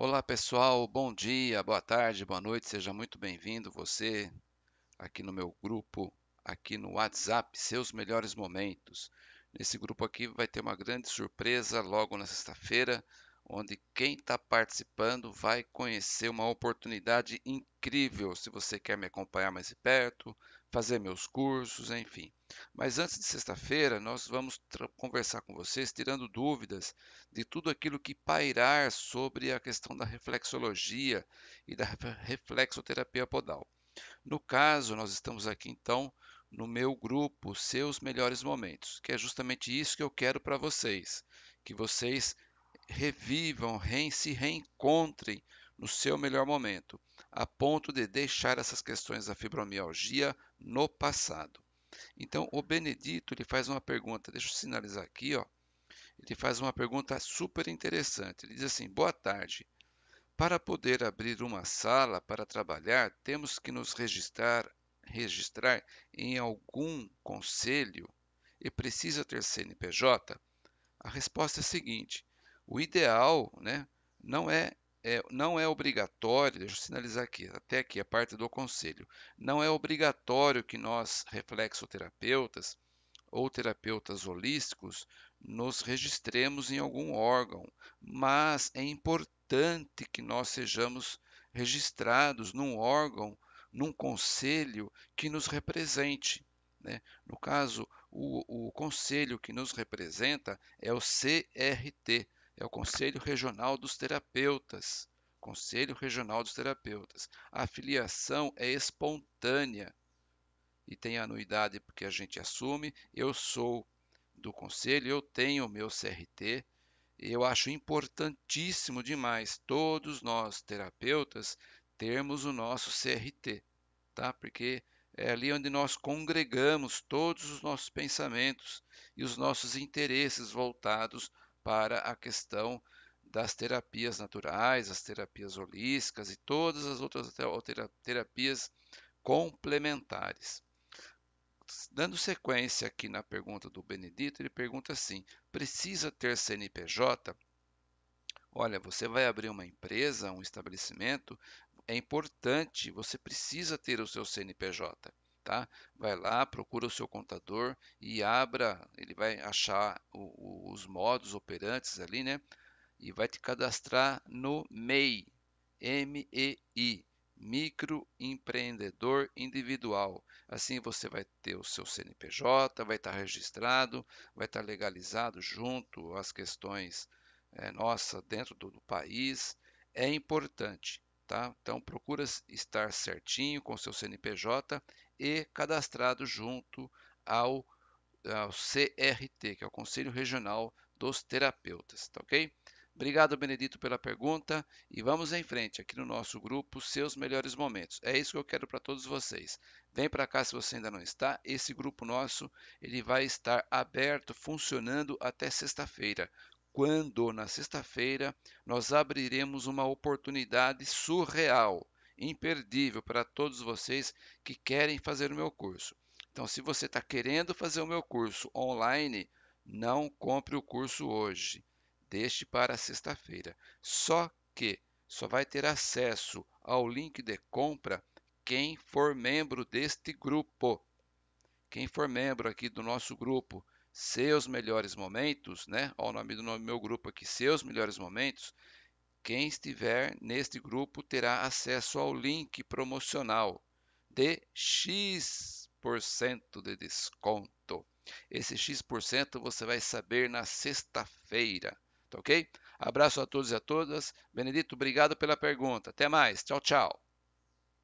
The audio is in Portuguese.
Olá pessoal, bom dia, boa tarde, boa noite, seja muito bem-vindo você aqui no meu grupo, aqui no WhatsApp, seus melhores momentos. Nesse grupo aqui vai ter uma grande surpresa logo na sexta-feira, onde quem está participando vai conhecer uma oportunidade incrível. Se você quer me acompanhar mais de perto, fazer meus cursos, enfim, mas antes de sexta-feira, nós vamos conversar com vocês, tirando dúvidas de tudo aquilo que pairar sobre a questão da reflexologia e da reflexoterapia podal. No caso, nós estamos aqui então no meu grupo Seus Melhores Momentos, que é justamente isso que eu quero para vocês, que vocês revivam, se reencontrem no seu melhor momento, a ponto de deixar essas questões da fibromialgia no passado. Então, o Benedito ele faz uma pergunta, deixa eu sinalizar aqui, ó. Ele faz uma pergunta super interessante. Ele diz assim: Boa tarde. Para poder abrir uma sala para trabalhar, temos que nos registrar, registrar em algum conselho e precisa ter CNPJ? A resposta é a seguinte: o ideal, né, não é é, não é obrigatório, deixa eu sinalizar aqui, até aqui a parte do conselho, não é obrigatório que nós, reflexoterapeutas ou terapeutas holísticos, nos registremos em algum órgão, mas é importante que nós sejamos registrados num órgão, num conselho que nos represente. Né? No caso, o, o conselho que nos representa é o CRT, é o Conselho Regional dos Terapeutas. Conselho Regional dos Terapeutas. A filiação é espontânea e tem anuidade porque a gente assume. Eu sou do conselho, eu tenho o meu CRT. Eu acho importantíssimo demais todos nós terapeutas termos o nosso CRT, tá? Porque é ali onde nós congregamos todos os nossos pensamentos e os nossos interesses voltados para a questão das terapias naturais, as terapias holísticas e todas as outras terapias complementares. Dando sequência aqui na pergunta do Benedito, ele pergunta assim: precisa ter CNPJ? Olha, você vai abrir uma empresa, um estabelecimento, é importante, você precisa ter o seu CNPJ tá? Vai lá, procura o seu contador e abra, ele vai achar o, o, os modos operantes ali, né? E vai te cadastrar no MEI, I microempreendedor individual. Assim você vai ter o seu CNPJ, vai estar tá registrado, vai estar tá legalizado junto às questões é, nossa dentro do, do país. É importante, tá? Então procura estar certinho com o seu CNPJ e cadastrado junto ao, ao CRT, que é o Conselho Regional dos Terapeutas, tá ok? Obrigado, Benedito, pela pergunta e vamos em frente aqui no nosso grupo Seus Melhores Momentos. É isso que eu quero para todos vocês. Vem para cá se você ainda não está. Esse grupo nosso ele vai estar aberto, funcionando até sexta-feira. Quando na sexta-feira nós abriremos uma oportunidade surreal imperdível para todos vocês que querem fazer o meu curso. Então, se você está querendo fazer o meu curso online, não compre o curso hoje. Deixe para sexta-feira. Só que só vai ter acesso ao link de compra quem for membro deste grupo. Quem for membro aqui do nosso grupo, seus melhores momentos, né? Olha o nome do nome, meu grupo aqui, seus melhores momentos. Quem estiver neste grupo terá acesso ao link promocional de X% de desconto. Esse X% você vai saber na sexta-feira, tá ok? Abraço a todos e a todas. Benedito, obrigado pela pergunta. Até mais. Tchau, tchau.